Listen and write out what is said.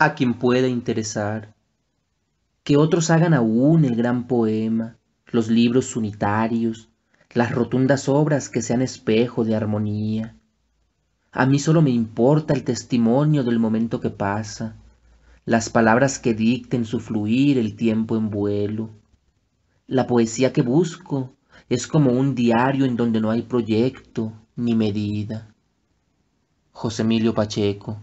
a quien pueda interesar. Que otros hagan aún el gran poema, los libros unitarios, las rotundas obras que sean espejo de armonía. A mí solo me importa el testimonio del momento que pasa, las palabras que dicten su fluir el tiempo en vuelo. La poesía que busco es como un diario en donde no hay proyecto ni medida. José Emilio Pacheco